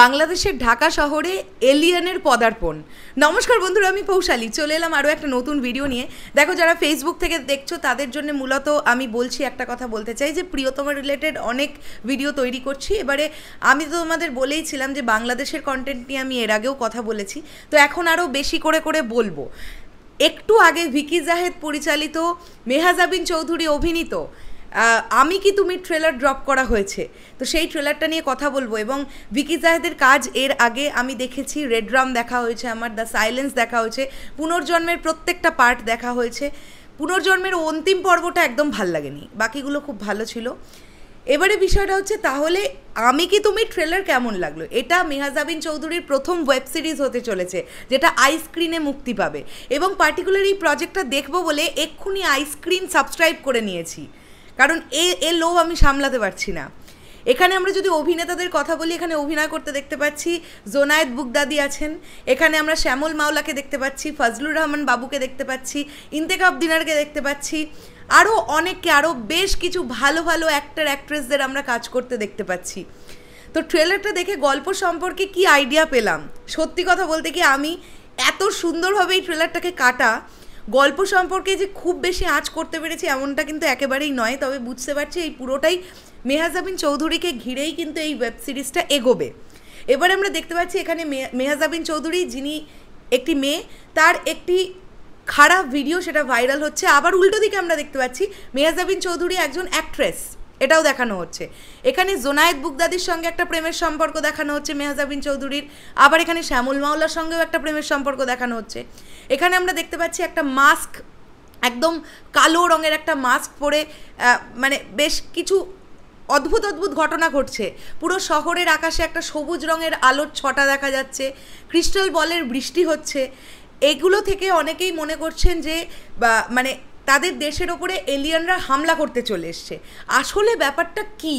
বাংলাদেশের ঢাকা শহরে এলিয়ানের পদার্পণ নমস্কার বন্ধুরা আমি পৌশালী চলে এলাম আরও একটা নতুন ভিডিও নিয়ে দেখো যারা ফেসবুক থেকে দেখছো তাদের জন্য মূলত আমি বলছি একটা কথা বলতে চাই যে প্রিয়তমা রিলেটেড অনেক ভিডিও তৈরি করছি এবারে আমি তো তোমাদের বলেই ছিলাম যে বাংলাদেশের কন্টেন্ট নিয়ে আমি এর আগেও কথা বলেছি তো এখন আরও বেশি করে করে বলবো একটু আগে ভিকি জাহেদ পরিচালিত মেহাজাবিন চৌধুরী অভিনীত আমি কি তুমি ট্রেলার ড্রপ করা হয়েছে তো সেই ট্রেলারটা নিয়ে কথা বলবো এবং ভিকি জাহেদের কাজ এর আগে আমি দেখেছি রেড রাম দেখা হয়েছে আমার দ্য সাইলেন্স দেখা হয়েছে পুনর্জন্মের প্রত্যেকটা পার্ট দেখা হয়েছে পুনর্জন্মের অন্তিম পর্বটা একদম ভাল লাগেনি বাকিগুলো খুব ভালো ছিল এবারে বিষয়টা হচ্ছে তাহলে আমি কি তুমি ট্রেলার কেমন লাগলো এটা মেহাজাবিন চৌধুরীর প্রথম ওয়েব সিরিজ হতে চলেছে যেটা আইসক্রিনে মুক্তি পাবে এবং পার্টিকুলার এই প্রজেক্টটা দেখবো বলে এক্ষুনি আইসক্রিন সাবস্ক্রাইব করে নিয়েছি কারণ এ এ লোভ আমি সামলাতে পারছি না এখানে আমরা যদি অভিনেতাদের কথা বলি এখানে অভিনয় করতে দেখতে পাচ্ছি জোনায়েদ বুগদাদি আছেন এখানে আমরা শ্যামল মাওলাকে দেখতে পাচ্ছি ফজলুর রহমান বাবুকে দেখতে পাচ্ছি ইন্তেকাব দিনারকে দেখতে পাচ্ছি আরও অনেককে আরও বেশ কিছু ভালো ভালো অ্যাক্টার অ্যাক্ট্রেসদের আমরা কাজ করতে দেখতে পাচ্ছি তো ট্রেলারটা দেখে গল্প সম্পর্কে কি আইডিয়া পেলাম সত্যি কথা বলতে কি আমি এত সুন্দরভাবে এই ট্রেলারটাকে কাটা গল্প সম্পর্কে যে খুব বেশি আঁচ করতে পেরেছি এমনটা কিন্তু একেবারেই নয় তবে বুঝতে পারছি এই পুরোটাই মেহাজাবিন চৌধুরীকে ঘিরেই কিন্তু এই ওয়েব সিরিজটা এগোবে এবার আমরা দেখতে পাচ্ছি এখানে মেহাজাবিন চৌধুরী যিনি একটি মেয়ে তার একটি খারাপ ভিডিও সেটা ভাইরাল হচ্ছে আবার উল্টো দিকে আমরা দেখতে পাচ্ছি মেহাজাবিন চৌধুরী একজন অ্যাক্ট্রেস এটাও দেখানো হচ্ছে এখানে জোনায়েদ বুগদাদির সঙ্গে একটা প্রেমের সম্পর্ক দেখানো হচ্ছে মেহাজাবিন চৌধুরীর আবার এখানে শ্যামল মাওলার সঙ্গেও একটা প্রেমের সম্পর্ক দেখানো হচ্ছে এখানে আমরা দেখতে পাচ্ছি একটা মাস্ক একদম কালো রঙের একটা মাস্ক পরে মানে বেশ কিছু অদ্ভুত অদ্ভুত ঘটনা ঘটছে পুরো শহরের আকাশে একটা সবুজ রঙের আলোর ছটা দেখা যাচ্ছে ক্রিস্টাল বলের বৃষ্টি হচ্ছে এগুলো থেকে অনেকেই মনে করছেন যে মানে তাদের দেশের ওপরে এলিয়ানরা হামলা করতে চলে এসছে আসলে ব্যাপারটা কী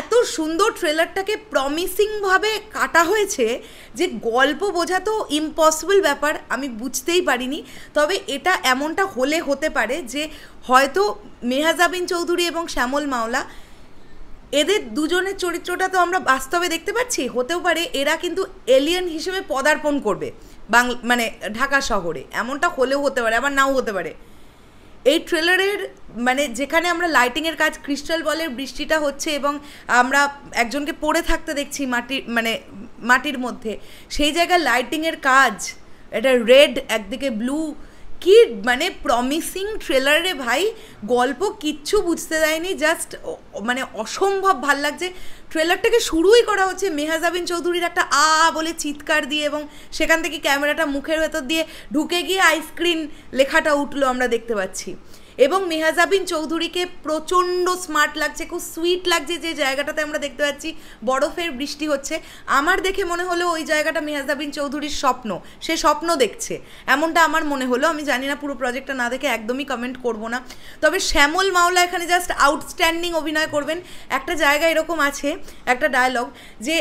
এত সুন্দর ট্রেলারটাকে প্রমিসিংভাবে কাটা হয়েছে যে গল্প বোঝা তো ইম্পসিবল ব্যাপার আমি বুঝতেই পারিনি তবে এটা এমনটা হলে হতে পারে যে হয়তো মেহাজাবিন চৌধুরী এবং শ্যামল মাওলা এদের দুজনের চরিত্রটা তো আমরা বাস্তবে দেখতে পাচ্ছি হতেও পারে এরা কিন্তু এলিয়েন হিসেবে পদার্পণ করবে বাং মানে ঢাকা শহরে এমনটা হলেও হতে পারে আবার নাও হতে পারে এই ট্রেলারের মানে যেখানে আমরা লাইটিংয়ের কাজ ক্রিস্টাল বলের বৃষ্টিটা হচ্ছে এবং আমরা একজনকে পড়ে থাকতে দেখছি মাটির মানে মাটির মধ্যে সেই জায়গায় লাইটিংয়ের কাজ এটা রেড একদিকে ব্লু কি মানে প্রমিসিং ট্রেলার রে ভাই গল্প কিচ্ছু বুঝতে দেয়নি জাস্ট মানে অসম্ভব ভাল লাগছে ট্রেলারটাকে শুরুই করা হচ্ছে মেহাজাবিন চৌধুরীর একটা আ বলে চিৎকার দিয়ে এবং সেখান থেকে ক্যামেরাটা মুখের ভেতর দিয়ে ঢুকে গিয়ে আইসক্রিন লেখাটা উঠলো আমরা দেখতে পাচ্ছি এবং মেহাজাবিন চৌধুরীকে প্রচণ্ড স্মার্ট লাগছে খুব সুইট লাগছে যে জায়গাটাতে আমরা দেখতে পাচ্ছি বরফের বৃষ্টি হচ্ছে আমার দেখে মনে হলো ওই জায়গাটা মেহাজাবিন চৌধুরীর স্বপ্ন সে স্বপ্ন দেখছে এমনটা আমার মনে হলো আমি জানি না পুরো প্রজেক্টটা না দেখে একদমই কমেন্ট করব না তবে শ্যামল মাওলা এখানে জাস্ট আউটস্ট্যান্ডিং অভিনয় করবেন একটা জায়গা এরকম আছে একটা ডায়লগ যে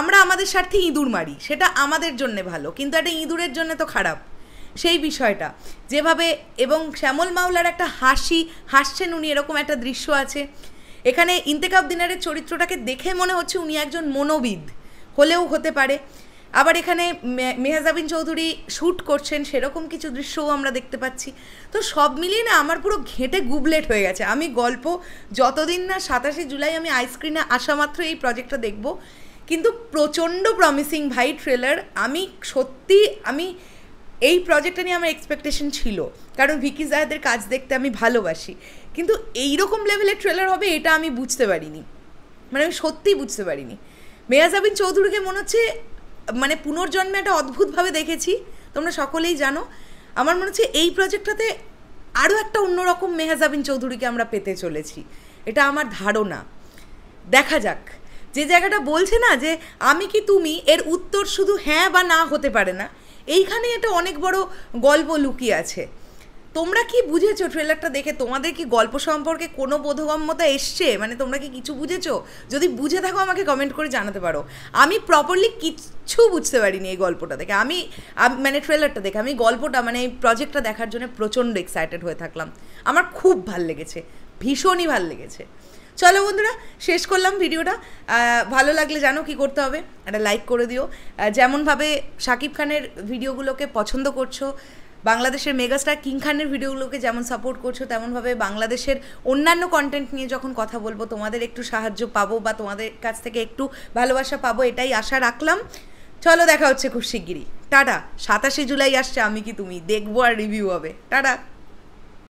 আমরা আমাদের স্বার্থে ইঁদুর মারি সেটা আমাদের জন্যে ভালো কিন্তু একটা ইঁদুরের জন্য তো খারাপ সেই বিষয়টা যেভাবে এবং শ্যামল মাওলার একটা হাসি হাসছেন উনি এরকম একটা দৃশ্য আছে এখানে ইন্তেকাব দিনারের চরিত্রটাকে দেখে মনে হচ্ছে উনি একজন মনোবিদ হলেও হতে পারে আবার এখানে মেহাজাবিন চৌধুরী শ্যুট করছেন সেরকম কিছু দৃশ্যও আমরা দেখতে পাচ্ছি তো সব মিলিয়ে না আমার পুরো ঘেঁটে গুবলেট হয়ে গেছে আমি গল্প যতদিন না সাতাশে জুলাই আমি আইসক্রিনে আসা মাত্র এই প্রজেক্টটা দেখব কিন্তু প্রচণ্ড প্রমিসিং ভাই ট্রেলার আমি সত্যি আমি এই প্রজেক্টটা নিয়ে আমার এক্সপেকটেশন ছিল কারণ ভিকি জাহাদের কাজ দেখতে আমি ভালোবাসি কিন্তু এইরকম লেভেলের ট্রেলার হবে এটা আমি বুঝতে পারিনি মানে আমি সত্যিই বুঝতে পারিনি মেয়াজাবিন চৌধুরীকে মনে হচ্ছে মানে পুনর্জন্মে একটা অদ্ভুতভাবে দেখেছি তোমরা সকলেই জানো আমার মনে হচ্ছে এই প্রজেক্টটাতে আরও একটা অন্যরকম মেহাজাবিন চৌধুরীকে আমরা পেতে চলেছি এটা আমার ধারণা দেখা যাক যে জায়গাটা বলছে না যে আমি কি তুমি এর উত্তর শুধু হ্যাঁ বা না হতে পারে না এইখানে একটা অনেক বড় গল্প লুকিয়ে আছে তোমরা কি বুঝেছো ট্রেলারটা দেখে তোমাদের কি গল্প সম্পর্কে কোনো বোধগম্যতা এসছে মানে তোমরা কি কিছু বুঝেছো যদি বুঝে থাকো আমাকে কমেন্ট করে জানাতে পারো আমি প্রপারলি কিচ্ছু বুঝতে পারিনি এই গল্পটা দেখে আমি মানে ট্রেলারটা দেখে আমি গল্পটা মানে এই প্রজেক্টটা দেখার জন্য প্রচণ্ড এক্সাইটেড হয়ে থাকলাম আমার খুব ভাল লেগেছে ভীষণই ভাল লেগেছে চলো বন্ধুরা শেষ করলাম ভিডিওটা ভালো লাগলে জানো কি করতে হবে একটা লাইক করে দিও যেমনভাবে শাকিব খানের ভিডিওগুলোকে পছন্দ করছো বাংলাদেশের মেগাস্টার কিং খানের ভিডিওগুলোকে যেমন সাপোর্ট করছো তেমনভাবে বাংলাদেশের অন্যান্য কন্টেন্ট নিয়ে যখন কথা বলবো তোমাদের একটু সাহায্য পাবো বা তোমাদের কাছ থেকে একটু ভালোবাসা পাবো এটাই আশা রাখলাম চলো দেখা হচ্ছে খুব শিগগিরই টাটা সাতাশে জুলাই আসছে আমি কি তুমি দেখবো আর রিভিউ হবে টাটা